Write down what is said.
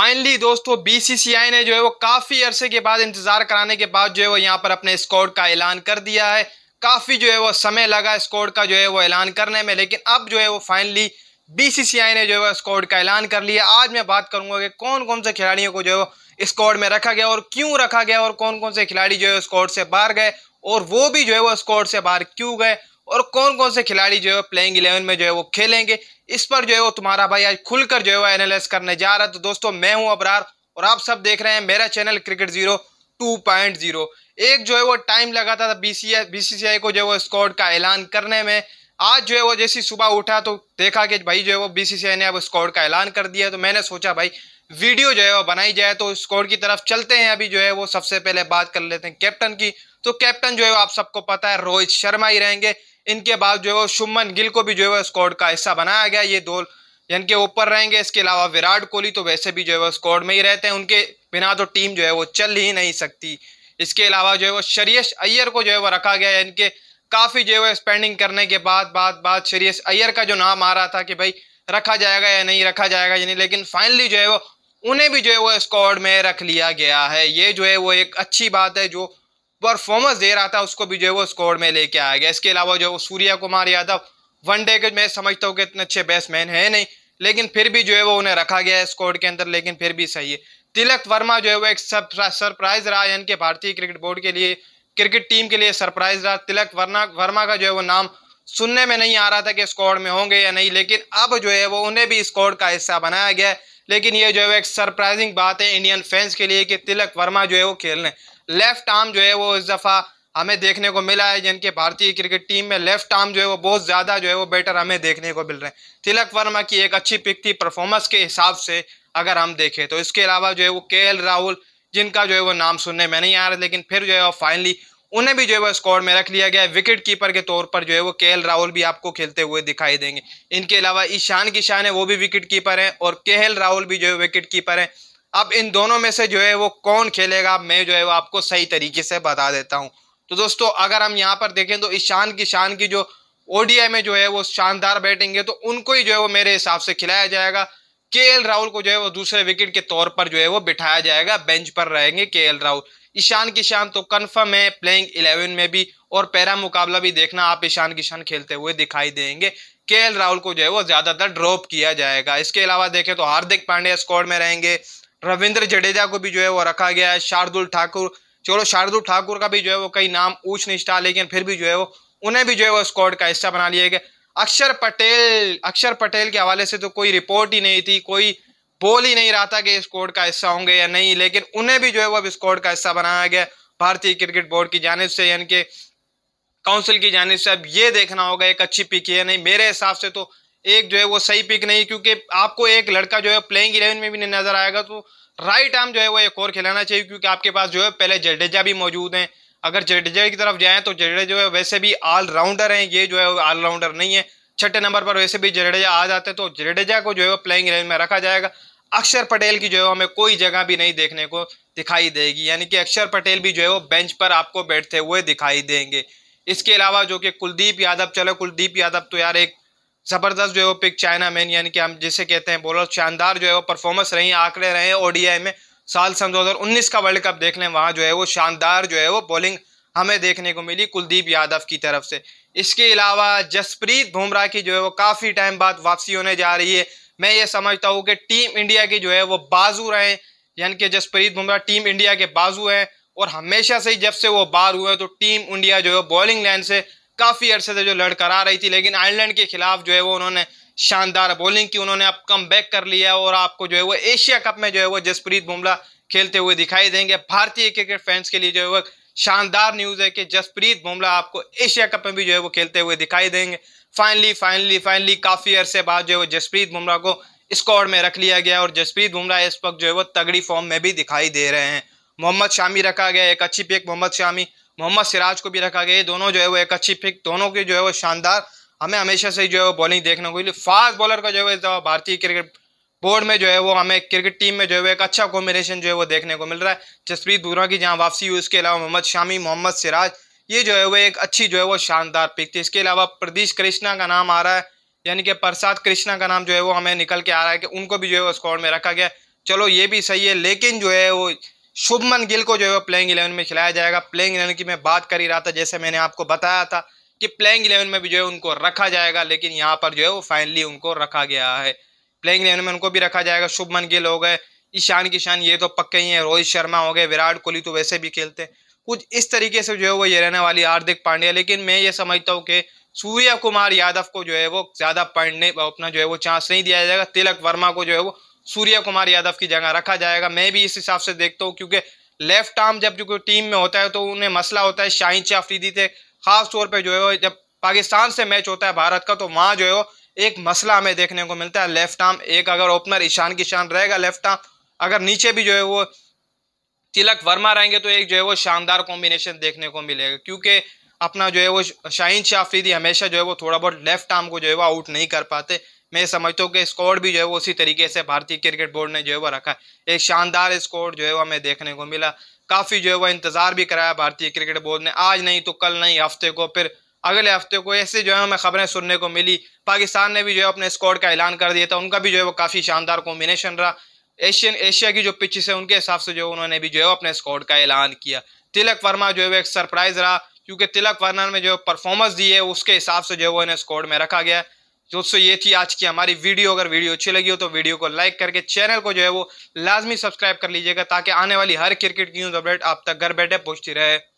finally दोस्तों BCCI ने जो है वो काफ़ी अरसे के बाद इंतज़ार कराने के बाद जो है वो यहाँ पर अपने स्कोर का ऐलान कर दिया है काफ़ी जो है वो समय लगा स्कोर का जो है वो ऐलान करने में लेकिन अब जो है वो फाइनली बीसीसीआई ने जो है वो स्कोर का ऐलान कर लिया आज मैं बात करूंगा कि कौन कौन से खिलाड़ियों को जो है वो स्कोर में रखा गया और क्यों रखा गया और कौन कौन से खिलाड़ी जो है स्कोर से बाहर गए और वो भी जो है वो स्कोर से बाहर क्यों गए और कौन कौन से खिलाड़ी जो है प्लेइंग इलेवन में जो है वो खेलेंगे इस पर जो है वो तुम्हारा भाई आज खुलकर जो है वो एनालिस करने जा रहा है तो दोस्तों मैं हूं अबरार और आप सब देख रहे हैं मेरा channel cricket zero two point zero एक जो है वो टाइम लगा था बी आई को जो है वो स्कॉड का ऐलान करने में आज जो है वो जैसी सुबह उठा तो देखा कि भाई जो है वो बीसीसीआई ने अब स्कॉड का ऐलान कर दिया तो मैंने सोचा भाई वीडियो जो है वो बनाई जाए तो स्कॉड की तरफ चलते हैं अभी जो है वो सबसे पहले बात कर लेते हैं कैप्टन की तो कैप्टन जो है वो आप सबको पता है रोहित शर्मा ही रहेंगे इनके बाद जो है वो शुमन गिल को भी जो है वो स्कॉड का हिस्सा बनाया गया ये दो इनके ऊपर रहेंगे इसके अलावा विराट कोहली तो वैसे भी जो है वो स्कॉड में ही रहते हैं उनके बिना तो टीम जो है वो चल ही नहीं सकती इसके अलावा जो है वो शरीयश अय्यर को जो है वो रखा गया है इनके काफ़ी जो है वो स्पेंडिंग करने के बाद बाद बाद शरीयश अय्यर का जो नाम आ रहा था कि भाई रखा जाएगा या नहीं रखा जाएगा यानी लेकिन फाइनली जो है वो उन्हें भी जो है वो स्क्वाड में रख लिया गया है ये जो है वो एक अच्छी बात है जो परफॉर्मेंस दे रहा था उसको भी जो है वो स्कोर में लेके आया गया इसके अलावा जो सूर्या कुमार यादव वनडे के मैं समझता हूँ कि इतने अच्छे बैट्समैन है नहीं लेकिन फिर भी जो है वो उन्हें रखा गया है स्कोर के अंदर लेकिन फिर भी सही है तिलक वर्मा जो है वो एक सरप्राइज रहा यानी कि भारतीय क्रिकेट बोर्ड के लिए क्रिकेट टीम के लिए सरप्राइज रहा तिलक वर्मा वर्मा का जो है वो नाम सुनने में नहीं आ रहा था कि स्कॉड में होंगे या नहीं लेकिन अब जो है वो उन्हें भी स्कॉड का हिस्सा बनाया गया है लेकिन ये जो है एक सरप्राइजिंग बात है इंडियन फैंस के लिए कि तिलक वर्मा जो है वो खेल रहे हैं लेफ्ट आर्म जो है वो इस दफ़ा हमें देखने को मिला है जिनके भारतीय क्रिकेट टीम में लेफ्ट आर्म जो है वो बहुत ज़्यादा जो है वो बेटर हमें देखने को मिल रहे हैं तिलक वर्मा की एक अच्छी पिक थी परफॉर्मेंस के हिसाब से अगर हम देखें तो इसके अलावा जो है वो के राहुल जिनका जो है वो नाम सुनने में नहीं आ रहा लेकिन फिर जो है वो फाइनली उन्हें भी जो है वो स्क्वाड में रख लिया गया है विकेट कीपर के तौर पर जो है वो के राहुल भी आपको खेलते हुए दिखाई देंगे इनके अलावा ईशान किशान है वो भी विकेट कीपर हैं और के राहुल भी जो है विकेट कीपर हैं अब इन दोनों में से जो है वो कौन खेलेगा मैं जो है वो आपको सही तरीके से बता देता हूँ तो दोस्तों अगर हम यहाँ पर देखें तो ईशान किशान की जो ओडीआई में जो है वो शानदार बैटिंग है तो उनको ही जो है वो मेरे हिसाब से खिलाया जाएगा के राहुल को जो है वो दूसरे विकेट के तौर पर जो है वो बिठाया जाएगा बेंच पर रहेंगे के राहुल ईशान किशान तो कन्फर्म है प्लेइंग इलेवन में भी और पैरा मुकाबला भी देखना आप ईशान किशान खेलते हुए दिखाई देंगे के राहुल को जो है वो ज़्यादातर ड्रॉप किया जाएगा इसके अलावा देखें तो हार्दिक पांड्या स्क्वाड में रहेंगे रविंद्र जडेजा को भी जो है वो रखा गया है शार्दुल ठाकुर चलो शार्दुल ठाकुर का भी जो है वो कई नाम ऊंच निष्ठा लेकिन फिर भी जो है वो उन्हें भी जो है वो स्क्वाड का हिस्सा बना लिया गया अक्षर पटेल अक्षर पटेल के हवाले से तो कोई रिपोर्ट ही नहीं थी कोई बोल ही नहीं रहा था कि स्क्वाड का हिस्सा होंगे या नहीं लेकिन उन्हें भी जो है वो अब स्क्वाड का हिस्सा बनाया गया भारतीय क्रिकेट बोर्ड की जानब से यानी कि काउंसिल की जानब से अब ये देखना होगा एक अच्छी पिक है नहीं मेरे हिसाब से तो एक जो है वो सही पिक नहीं क्योंकि आपको एक लड़का जो है प्लेइंग इलेवन में भी नहीं नजर आएगा तो राइट आर्म जो है वो एक और खिलाना चाहिए क्योंकि आपके पास जो है पहले जडेजा भी मौजूद हैं अगर जडेजा की तरफ जाए तो जडेजा जो है वैसे भी ऑलराउंडर हैं ये जो है ऑलराउंडर नहीं है छठे नंबर पर वैसे भी जडेजा आ जाते हैं तो जडेजा को जो है वो प्लेइंग इलेवन में रखा जाएगा अक्षर पटेल की जो है हमें कोई जगह भी नहीं देखने को दिखाई देगी यानी कि अक्षर पटेल भी जो है वो बेंच पर आपको बैठते हुए दिखाई देंगे इसके अलावा जो कि कुलदीप यादव चलो कुलदीप यादव तो यार एक ज़बरदस्त जो है वो पिक चाइना मैन यानी कि हम जिसे कहते हैं बॉलर शानदार जो है वो परफॉर्मेंस रही आंकड़े रहे हैं ओडीआई में साल सन उन्नीस का वर्ल्ड कप देख लें वहाँ जो है वो शानदार जो है वो बॉलिंग हमें देखने को मिली कुलदीप यादव की तरफ से इसके अलावा जसप्रीत बुमराह की जो है वो काफ़ी टाइम बाद वापसी होने जा रही है मैं ये समझता हूँ कि टीम इंडिया की जो है वो बाजू रहे यानी कि जसप्रीत बुमराह टीम इंडिया के बाजू हैं और हमेशा से ही जब से वो बाहर हुए तो टीम इंडिया जो है बॉलिंग लाइन से काफ़ी अरसे से जो लड़करा रही थी लेकिन आयरलैंड के खिलाफ जो है वो उन्होंने शानदार बॉलिंग की उन्होंने अब कम बैक कर लिया और आपको जो है वो एशिया कप में जो है वो जसप्रीत बुमरा खेलते हुए दिखाई देंगे भारतीय क्रिकेट फैंस के लिए जो है वो शानदार न्यूज़ है कि जसप्रीत बुमरा आपको एशिया कप में भी जो है वो खेलते हुए दिखाई देंगे फाइनली फाइनली फाइनली काफ़ी अरसे बाद जो है वो जसप्रीत बुमराह को स्कॉड में रख लिया गया और जसप्रीत बुमराह इस वक्त जो है वो तगड़ी फॉर्म में भी दिखाई दे रहे हैं मोहम्मद शामी रखा गया एक अच्छी पिक मोहम्मद शामी मोहम्मद सिराज को भी रखा गया दोनों जो है वो एक अच्छी पिक दोनों की जो है वो शानदार हमें हमेशा से जो है वो बॉलिंग देखने को मिली फास्ट बॉलर का जो है वो भारतीय क्रिकेट बोर्ड में जो है वो हमें क्रिकेट टीम में जो है वो एक अच्छा कॉम्बिनेशन जो है वो देखने को मिल रहा है जसप्रीत बुमराह की जहाँ वापसी हुई उसके अलावा मोहम्मद शामी मोहम्मद सिराज ये जो है वो एक अच्छी जो है वो शानदार पिक थी इसके अलावा प्रदीश कृष्णा का नाम आ रहा है यानी कि प्रसाद कृष्णा का नाम जो है वो हमें निकल के आ रहा है कि उनको भी जो है वो स्कॉड में रखा गया चलो ये भी सही है लेकिन जो है वो शुभमन गिल को जो है वो प्लेइंग इलेवन में खिलाया जाएगा प्लेइंग इलेवन की मैं बात कर ही रहा था जैसे मैंने आपको बताया था कि प्लेइंग इलेवन में भी जो है उनको रखा जाएगा लेकिन यहाँ पर जो है वो फाइनली उनको रखा गया है प्लेइंग इलेवन में उनको भी रखा जाएगा शुभमन गिल हो गए ईशान किशान ये तो पक्के ही हैं रोहित शर्मा हो गए विराट कोहली तो वैसे भी खेलते हैं कुछ इस तरीके से जो है वो ये रहने वाली हार्दिक पांड्या लेकिन मैं ये समझता हूँ कि सूर्य कुमार यादव को जो है वो ज़्यादा पढ़ने अपना जो है वो चांस नहीं दिया जाएगा तिलक वर्मा को जो है वो सूर्य कुमार यादव की जगह रखा जाएगा मैं भी इस हिसाब से देखता हूँ क्योंकि लेफ्ट आर्म जब जो टीम में होता है तो उन्हें मसला होता है शाहिंद शाह अफरीदी थे खास तौर पर जो है वो जब पाकिस्तान से मैच होता है भारत का तो वहाँ जो है वो एक मसला हमें देखने को मिलता है लेफ्ट आर्म एक अगर ओपनर ईशान किशान रहेगा लेफ्ट आर्म अगर नीचे भी जो है वो तिलक वर्मा रहेंगे तो एक जो है वो शानदार कॉम्बिनेशन देखने को मिलेगा क्योंकि अपना जो है वो शाहीन शाह अफरीदी हमेशा जो है वो थोड़ा बहुत लेफ्ट आर्म को जो है वो आउट नहीं कर पाते मैं समझता हूँ कि स्कोर भी जो है वो उसी तरीके से भारतीय क्रिकेट बोर्ड ने जो है वो रखा है एक शानदार स्कोर जो है वो हमें देखने को मिला काफ़ी जो है वो इंतज़ार भी कराया भारतीय क्रिकेट बोर्ड ने आज नहीं तो कल नहीं हफ्ते को फिर अगले हफ्ते को ऐसे जो है हमें खबरें सुनने को मिली पाकिस्तान ने भी जो है अपने स्कॉड का ऐलान कर दिया था उनका भी जो है वो काफ़ी शानदार कॉम्बिनेशन रहा एशियन एशिया की जो पिचिस है उनके हिसाब से जो उन्होंने भी जो है अपने स्कॉड का ऐलान किया तिलक वर्मा जो है वो एक सरप्राइज रहा क्योंकि तिलक वर्मा ने जो परफॉर्मेंस दी है उसके हिसाब से जो है वो इन्हें स्कॉड में रखा गया दोस्तों ये थी आज की हमारी वीडियो अगर वीडियो अच्छी लगी हो तो वीडियो को लाइक करके चैनल को जो है वो लाजमी सब्सक्राइब कर लीजिएगा ताकि आने वाली हर क्रिकेट की न्यूज़ अपडेट आप तक घर बैठे पहुंचती रहे